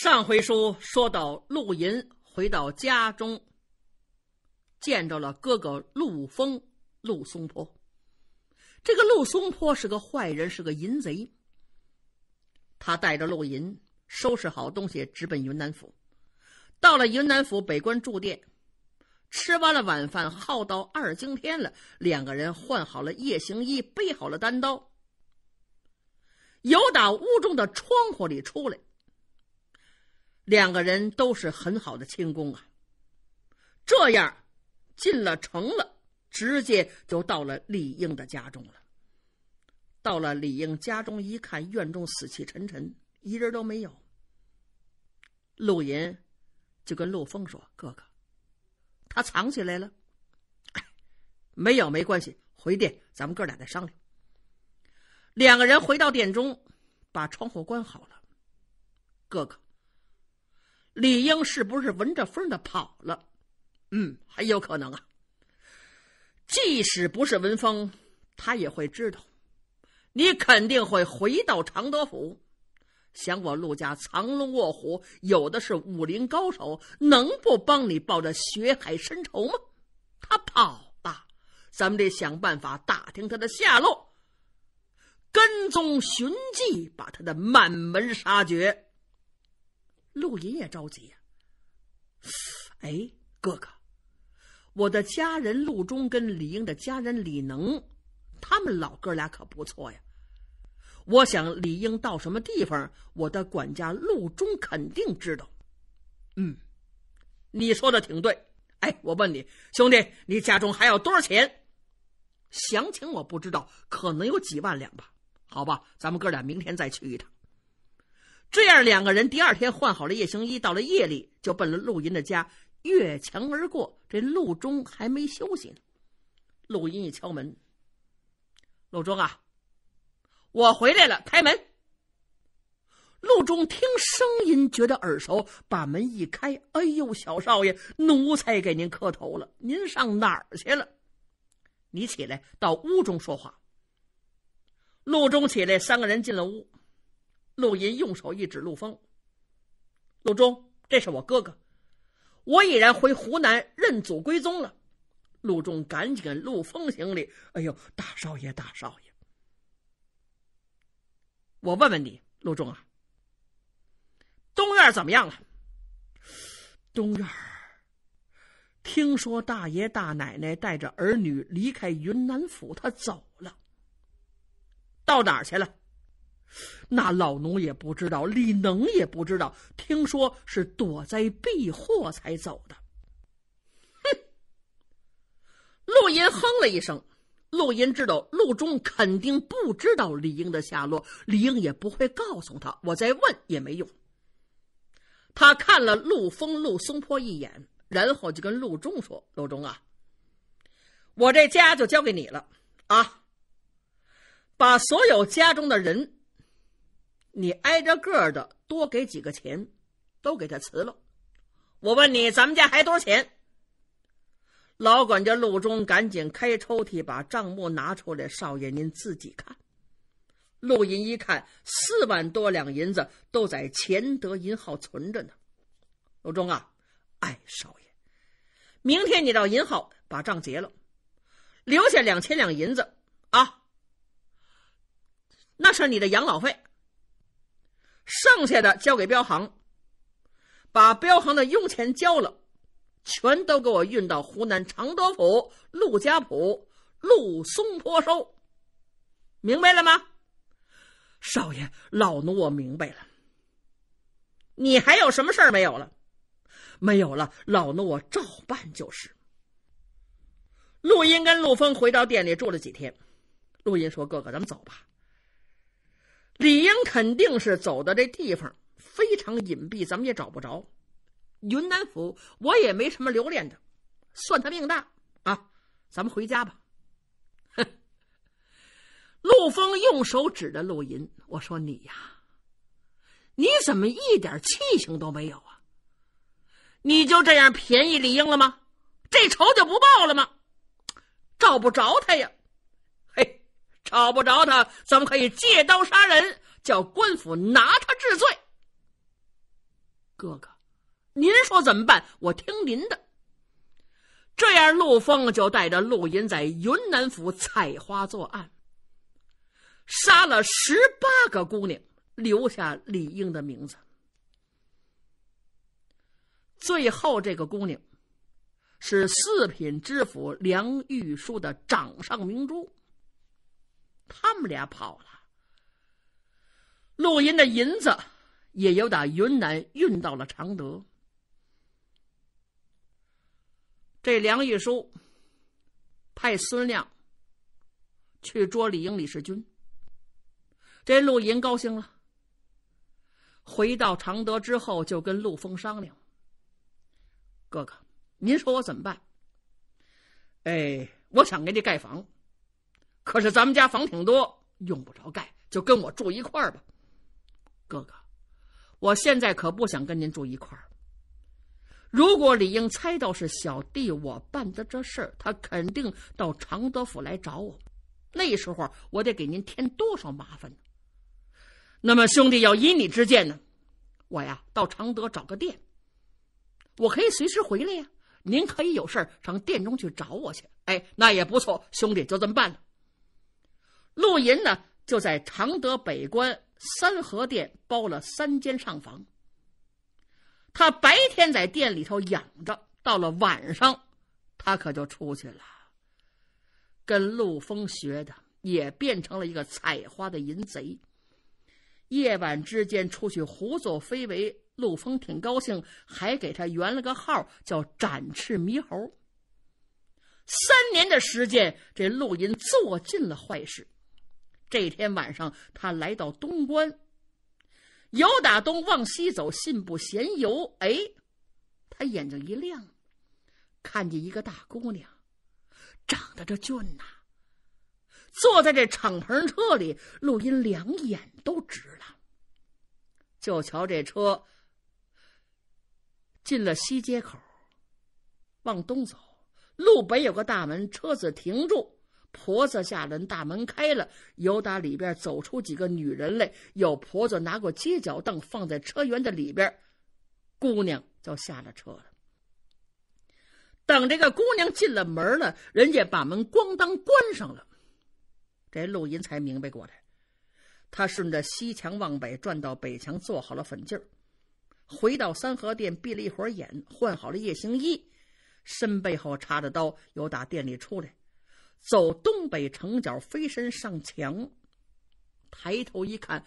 上回书说到，陆银回到家中，见着了哥哥陆丰、陆松坡。这个陆松坡是个坏人，是个淫贼。他带着陆银收拾好东西，直奔云南府。到了云南府北关住店，吃完了晚饭，耗到二更天了，两个人换好了夜行衣，背好了单刀，由打屋中的窗户里出来。两个人都是很好的轻功啊！这样进了城了，直接就到了李应的家中了。到了李应家中一看，院中死气沉沉，一人都没有。陆银就跟陆峰说：“哥哥，他藏起来了。”“没有，没关系。”回店，咱们哥俩再商量。两个人回到店中，把窗户关好了。哥哥。李英是不是闻着风的跑了？嗯，很有可能啊。即使不是闻风，他也会知道，你肯定会回到常德府。想我陆家藏龙卧虎，有的是武林高手，能不帮你报这血海深仇吗？他跑了，咱们得想办法打听他的下落，跟踪寻迹，把他的满门杀绝。陆银也着急呀，哎，哥哥，我的家人陆中跟李英的家人李能，他们老哥俩可不错呀。我想李英到什么地方，我的管家陆中肯定知道。嗯，你说的挺对。哎，我问你，兄弟，你家中还有多少钱？详情我不知道，可能有几万两吧。好吧，咱们哥俩明天再去一趟。这样，两个人第二天换好了夜行衣，到了夜里就奔了陆云的家，越墙而过。这陆中还没休息呢，陆云一敲门：“陆中啊，我回来了，开门。”陆中听声音觉得耳熟，把门一开：“哎呦，小少爷，奴才给您磕头了，您上哪儿去了？你起来到屋中说话。”陆中起来，三个人进了屋。陆银用手一指陆丰，陆忠，这是我哥哥，我已然回湖南认祖归宗了。陆忠赶紧陆丰行礼，哎呦，大少爷，大少爷，我问问你，陆忠啊，东院怎么样了？东院，听说大爷大奶奶带着儿女离开云南府，他走了，到哪儿去了？那老奴也不知道，李能也不知道。听说是躲在避祸才走的。哼！陆 y 哼了一声。陆 y 知道陆中肯定不知道李英的下落，李英也不会告诉他。我再问也没用。他看了陆丰、陆松坡一眼，然后就跟陆中说：“陆中啊，我这家就交给你了啊！把所有家中的人。”你挨着个的多给几个钱，都给他辞了。我问你，咱们家还多钱？老管家陆中赶紧开抽屉，把账目拿出来。少爷，您自己看。陆银一看，四万多两银子都在钱德银号存着呢。陆中啊，哎，少爷，明天你到银号把账结了，留下两千两银子啊，那是你的养老费。剩下的交给镖行，把镖行的佣钱交了，全都给我运到湖南常德府陆家铺陆松坡收，明白了吗？少爷，老奴我明白了。你还有什么事儿没有了？没有了，老奴我照办就是。陆音跟陆峰回到店里住了几天，陆音说：“哥哥，咱们走吧。”李英肯定是走到这地方非常隐蔽，咱们也找不着。云南府我也没什么留恋的，算他命大啊！咱们回家吧。陆峰用手指着陆银，我说你呀，你怎么一点气性都没有啊？你就这样便宜李英了吗？这仇就不报了吗？找不着他呀！找不着他，咱们可以借刀杀人，叫官府拿他治罪。哥哥，您说怎么办？我听您的。这样，陆丰就带着陆银在云南府采花作案，杀了十八个姑娘，留下李英的名字。最后这个姑娘，是四品知府梁玉书的掌上明珠。他们俩跑了，陆音的银子也由打云南运到了常德。这梁玉书派孙亮去捉李英、李世军。这陆银高兴了，回到常德之后就跟陆丰商量：“哥哥，您说我怎么办？”哎，我想给你盖房。可是咱们家房挺多，用不着盖，就跟我住一块儿吧。哥哥，我现在可不想跟您住一块儿。如果李应猜到是小弟我办的这事儿，他肯定到常德府来找我，那时候我得给您添多少麻烦呢？那么兄弟，要依你之见呢，我呀到常德找个店，我可以随时回来呀。您可以有事儿上店中去找我去。哎，那也不错，兄弟，就这么办了。陆银呢，就在常德北关三和店包了三间上房。他白天在店里头养着，到了晚上，他可就出去了，跟陆丰学的，也变成了一个采花的淫贼。夜晚之间出去胡作非为，陆丰挺高兴，还给他圆了个号，叫展翅猕猴。三年的时间，这陆银做尽了坏事。这天晚上，他来到东关，由打东往西走，信步闲游。哎，他眼睛一亮，看见一个大姑娘，长得这俊呐，坐在这敞篷车里，陆音两眼都直了。就瞧这车进了西街口，往东走，路北有个大门，车子停住。婆子下轮，大门开了，由打里边走出几个女人来。有婆子拿过街角凳，放在车辕的里边，姑娘就下了车了。等这个姑娘进了门了，人家把门咣当关上了。这陆银才明白过来，他顺着西墙往北转到北墙，做好了粉劲儿，回到三合店闭了一会儿眼，换好了夜行衣，身背后插着刀，由打店里出来。走东北城角，飞身上墙，抬头一看，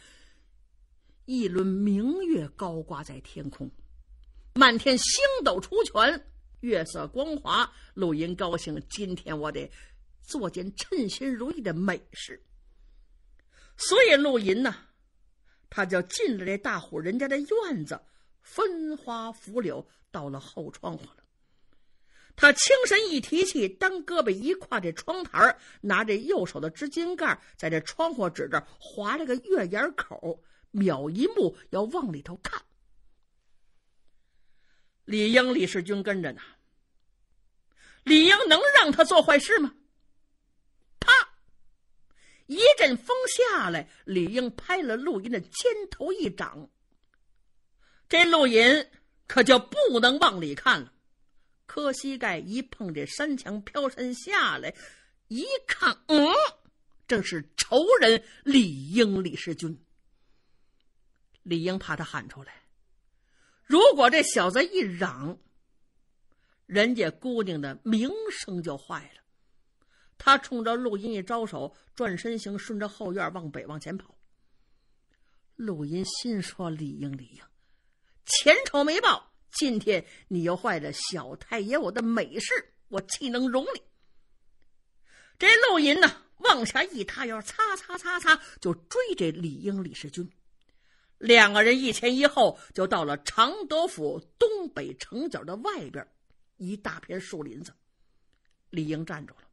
一轮明月高挂在天空，满天星斗出全，月色光华。陆银高兴，今天我得做件称心如意的美事。所以陆银呢，他就进了这大户人家的院子，分花拂柳到了后窗户了。他轻身一提气，单胳膊一挎这窗台拿着右手的织金盖，在这窗户纸这划了个月牙口，瞄一目要往里头看。李英、李世军跟着呢。李英能让他做坏事吗？啪！一阵风下来，李英拍了陆云的肩头一掌。这陆 y 可就不能往里看了。磕膝盖一碰，这山墙飘身下来，一看，嗯，正是仇人李英李世军。李英怕他喊出来，如果这小子一嚷，人家姑娘的名声就坏了。他冲着陆音一招手，转身行，顺着后院往北往前跑。陆音心说：李英，李英，前仇没报。今天你又坏了小太爷我的美事，我岂能容你？这陆银呢，往下一塌腰，擦擦擦擦，就追这李英李世军。两个人一前一后，就到了常德府东北城角的外边，一大片树林子。李英站住了，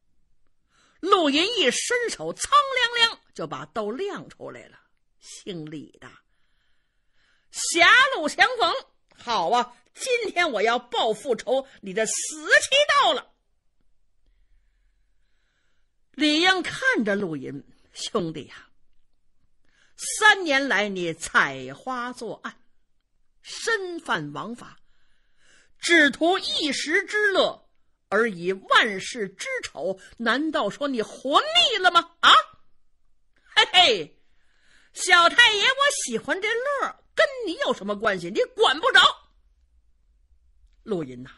陆银一伸手，苍凉凉就把刀亮出来了。姓李的，狭路相逢。好啊！今天我要报复仇，你的死期到了。李应看着陆隐兄弟呀，三年来你采花作案，身犯王法，只图一时之乐，而以万世之丑。难道说你活腻了吗？啊！嘿嘿，小太爷，我喜欢这乐。跟你有什么关系？你管不着。陆云呐，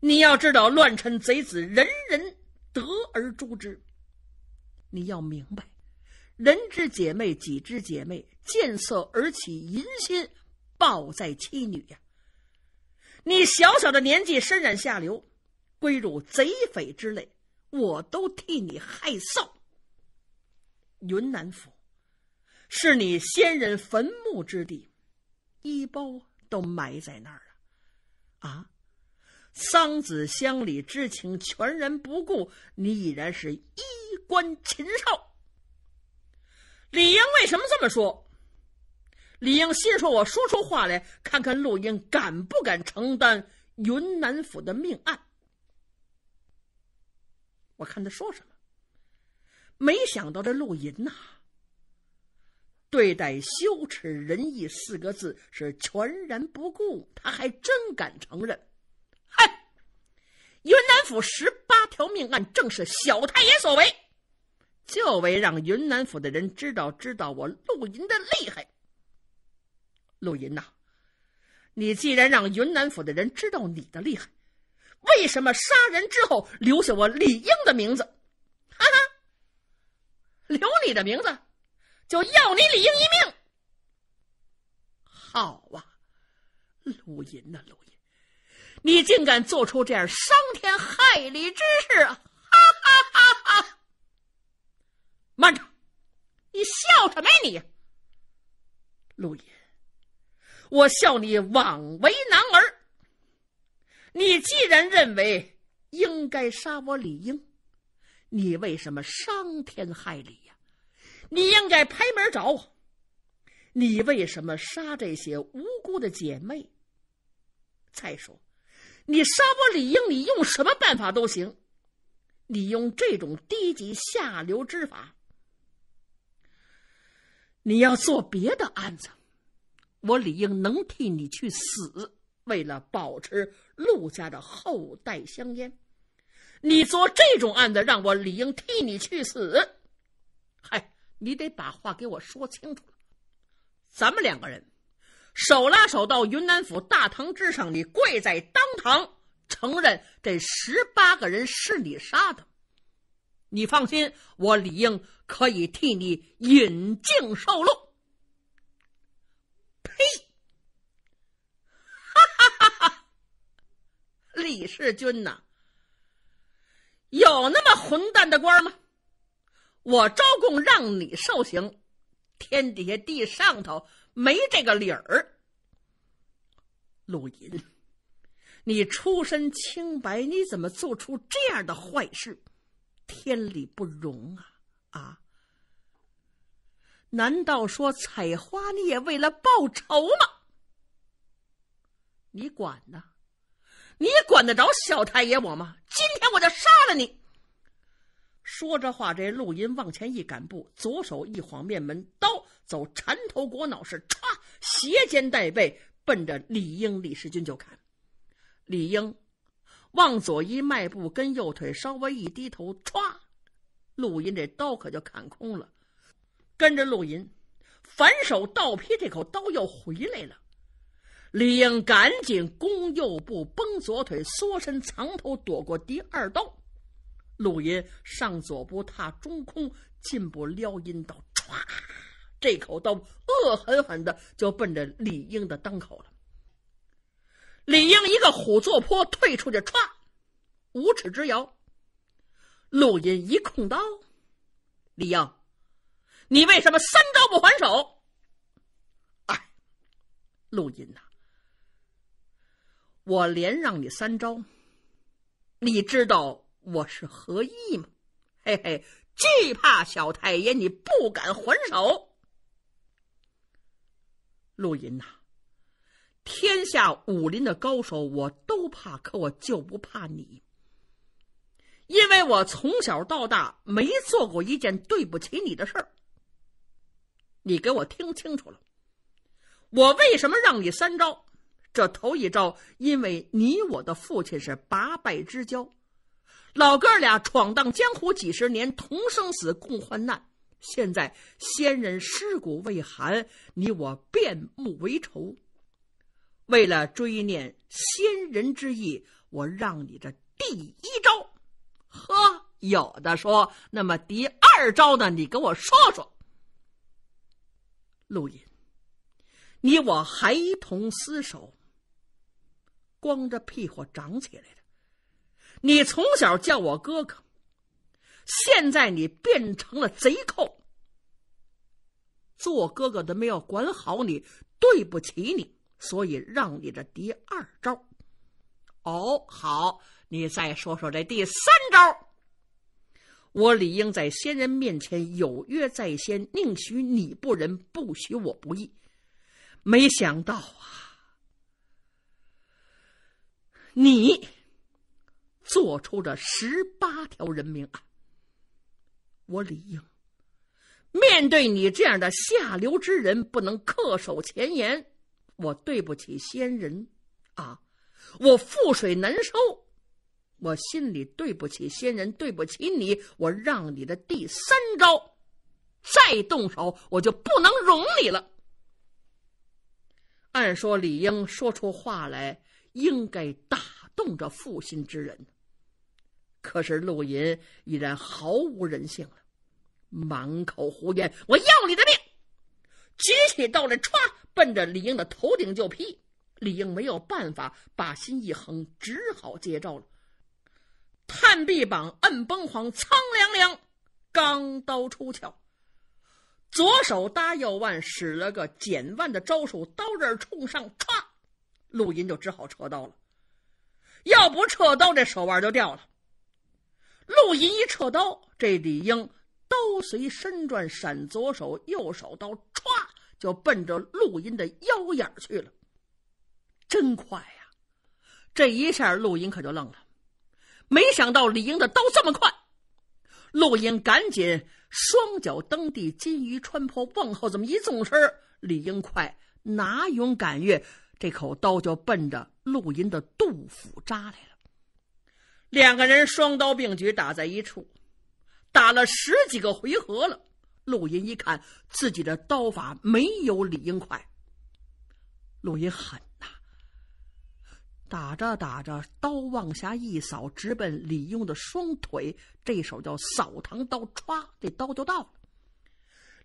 你要知道，乱臣贼子，人人得而诛之。你要明白，人之姐妹，己之姐妹，见色而起淫心，暴在妻女呀。你小小的年纪，身染下流，归入贼匪之类，我都替你害臊。云南府。是你先人坟墓之地，衣包都埋在那儿了。啊，桑梓乡里之情全然不顾，你已然是衣冠禽兽。李英为什么这么说？李英心说：“我说出话来，看看陆英敢不敢承担云南府的命案。我看他说什么。”没想到这陆银呐。对待羞耻仁义四个字是全然不顾，他还真敢承认。哼，云南府十八条命案正是小太爷所为，就为让云南府的人知道知道我陆银的厉害。陆银呐，你既然让云南府的人知道你的厉害，为什么杀人之后留下我李英的名字？哈哈，留你的名字。就要你李英一命！好啊，陆银呐，陆银，你竟敢做出这样伤天害理之事！哈哈哈哈！慢着，你笑什么呀？你，陆银，我笑你枉为男儿。你既然认为应该杀我李英，你为什么伤天害理？你应该拍门找我。你为什么杀这些无辜的姐妹？再说，你杀我理应，你用什么办法都行。你用这种低级下流之法，你要做别的案子，我理应能替你去死。为了保持陆家的后代香烟，你做这种案子，让我理应替你去死。嗨。你得把话给我说清楚了。咱们两个人手拉手到云南府大堂之上，你跪在当堂承认这十八个人是你杀的。你放心，我理应可以替你引颈受戮。呸！哈哈哈哈！李世军呐，有那么混蛋的官吗？我招供，让你受刑，天底下地上头没这个理儿。陆隐，你出身清白，你怎么做出这样的坏事？天理不容啊！啊！难道说采花你也为了报仇吗？你管呢？你管得着小太爷我吗？今天我就杀了你！说着话，这陆银往前一赶步，左手一晃，面门刀走缠头裹脑式，歘，斜肩带背奔着李英李世军就砍。李英往左一迈步，跟右腿稍微一低头，歘，陆银这刀可就砍空了。跟着陆银反手倒劈这口刀又回来了，李英赶紧弓右步，绷左腿，缩身藏头躲过第二刀。陆音上左步踏中空，进步撩阴刀，唰！这口刀恶狠狠的就奔着李英的裆口了。李英一个虎坐坡退出去，唰，五尺之遥。陆音一空刀，李英，你为什么三招不还手？哎，陆音呐，我连让你三招，你知道？我是何意嘛？嘿嘿，既怕小太爷，你不敢还手。陆云呐，天下武林的高手我都怕，可我就不怕你，因为我从小到大没做过一件对不起你的事儿。你给我听清楚了，我为什么让你三招？这头一招，因为你我的父亲是八拜之交。老哥俩闯荡江湖几十年，同生死共患难。现在先人尸骨未寒，你我变目为仇。为了追念先人之意，我让你这第一招。呵，有的说，那么第二招呢？你给我说说。陆隐，你我孩童厮守，光着屁股长起来的。你从小叫我哥哥，现在你变成了贼寇，做哥哥的没有管好你，对不起你，所以让你的第二招。哦，好，你再说说这第三招。我理应在先人面前有约在先，宁许你不仁，不许我不义。没想到啊，你。做出这十八条人命啊！我李应，面对你这样的下流之人，不能恪守前言，我对不起先人，啊，我覆水难收，我心里对不起先人，对不起你，我让你的第三招，再动手，我就不能容你了。按说李应说出话来，应该打动这负心之人。可是陆银已然毫无人性了，满口胡言！我要你的命！举起刀来，歘，奔着李应的头顶就劈。李应没有办法，把心一横，只好接招了。探臂膀，摁崩簧，苍凉凉，钢刀出鞘。左手搭右腕，使了个剪腕的招数，刀刃冲上，歘，陆银就只好撤刀了。要不撤刀，这手腕就掉了。陆英一撤刀，这李英刀随身转，闪左手，右手刀歘就奔着陆英的腰眼去了，真快呀！这一下陆英可就愣了，没想到李英的刀这么快。陆英赶紧双脚蹬地，金鱼穿破，往后这么一纵身，李英快哪勇敢越，这口刀就奔着陆英的肚腹扎来了。两个人双刀并举打在一处，打了十几个回合了。陆银一看自己的刀法没有李英快，陆银狠呐，打着打着刀往下一扫，直奔李英的双腿。这手叫扫堂刀，歘，这刀就到了。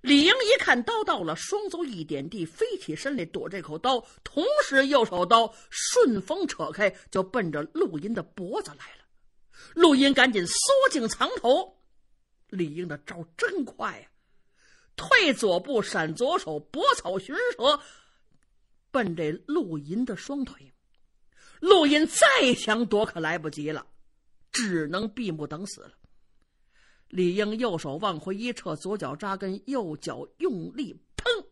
李英一看刀到了，双足一点地，飞起身来躲这口刀，同时右手刀顺风扯开，就奔着陆音的脖子来了。陆英赶紧缩颈藏头，李应的招真快呀！退左步，闪左手，拨草寻蛇，奔这陆银的双腿。陆英再想躲可来不及了，只能闭目等死了。李应右手往回一撤，左脚扎根，右脚用力，砰！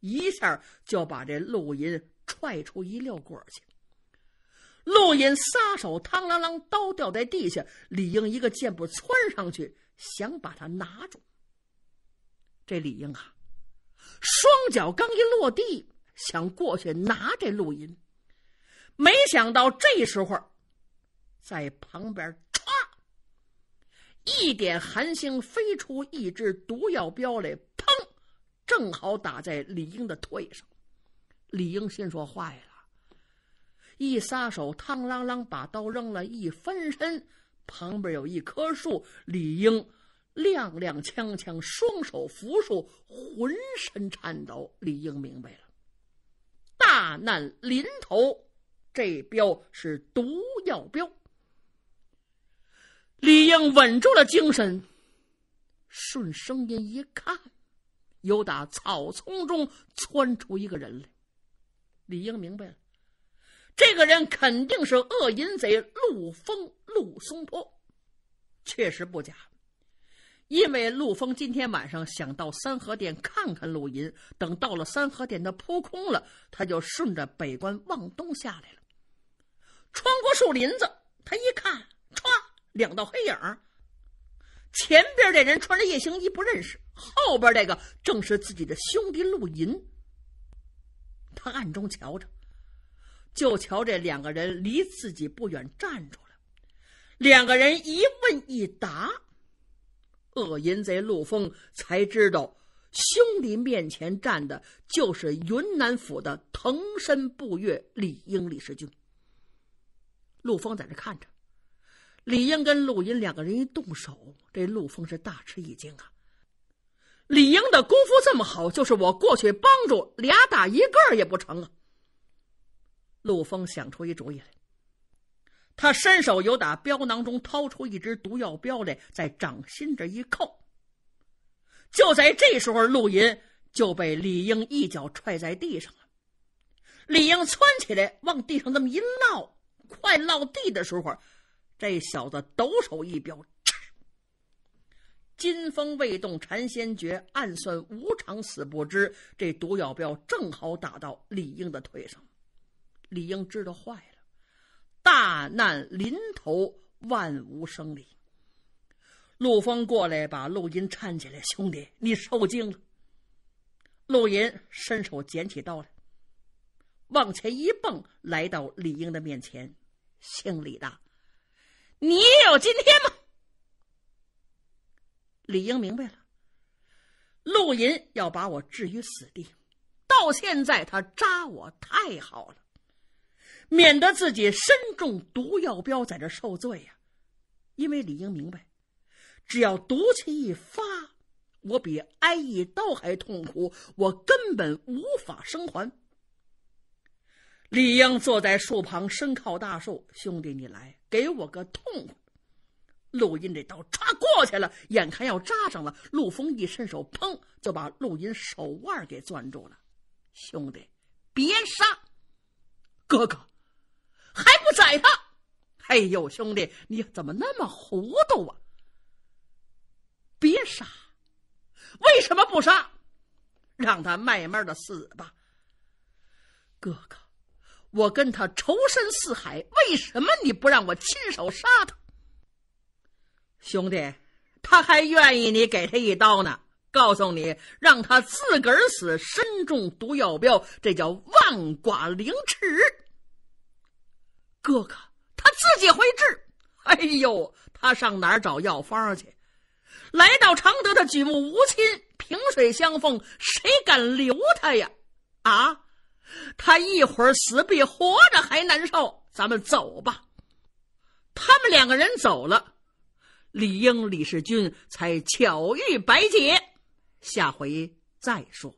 一下就把这陆银踹出一溜过去。陆英撒手，嘡啷啷，刀掉在地下。李英一个箭步窜上去，想把他拿住。这李英啊，双脚刚一落地，想过去拿这陆音，没想到这时候，在旁边唰，一点寒星飞出一只毒药镖来，砰，正好打在李英的腿上。李英心说：“坏了。”一撒手，嘡啷啷把刀扔了，一翻身，旁边有一棵树。李英踉踉跄跄，双手扶树，浑身颤抖。李英明白了，大难临头，这镖是毒药镖。李英稳住了精神，顺声音一看，有打草丛中窜出一个人来。李英明白了。这个人肯定是恶淫贼陆丰、陆松坡，确实不假。因为陆丰今天晚上想到三河店看看陆银，等到了三河店，他扑空了，他就顺着北关往东下来了。穿过树林子，他一看，歘，两道黑影。前边这人穿着夜行衣，不认识；后边这个正是自己的兄弟陆银。他暗中瞧着。就瞧这两个人离自己不远站住了，两个人一问一答，恶淫贼陆丰才知道兄弟面前站的就是云南府的腾身步月李英李世军。陆丰在这看着，李英跟陆英两个人一动手，这陆丰是大吃一惊啊！李英的功夫这么好，就是我过去帮助俩打一个也不成啊！陆丰想出一主意来，他伸手由打镖囊中掏出一支毒药镖来，在掌心这一扣。就在这时候，陆银就被李英一脚踹在地上了。李英窜起来，往地上这么一落，快落地的时候，这小子抖手一镖，金风未动禅仙诀，暗算无常死不知。这毒药镖正好打到李英的腿上。李英知道坏了，大难临头，万无生理。陆风过来把陆音搀起来，兄弟，你受惊了。陆音伸手捡起刀来，往前一蹦，来到李英的面前：“姓李的，你也有今天吗？”李英明白了，陆银要把我置于死地，到现在他扎我太好了。免得自己身中毒药镖在这受罪呀！因为李英明白，只要毒气一发，我比挨一刀还痛苦，我根本无法生还。李英坐在树旁，身靠大树，兄弟，你来给我个痛快！陆音这刀插过去了，眼看要扎上了，陆风一伸手，砰，就把陆音手腕给攥住了。兄弟，别杀，哥哥。还不宰他！哎呦，兄弟，你怎么那么糊涂啊？别杀！为什么不杀？让他慢慢的死吧。哥哥，我跟他仇深似海，为什么你不让我亲手杀他？兄弟，他还愿意你给他一刀呢。告诉你，让他自个儿死，身中毒药镖，这叫万剐凌迟。哥哥他自己会治，哎呦，他上哪儿找药方去？来到常德，的举目无亲，萍水相逢，谁敢留他呀？啊，他一会儿死比活着还难受。咱们走吧。他们两个人走了，李英、李世军才巧遇白洁，下回再说。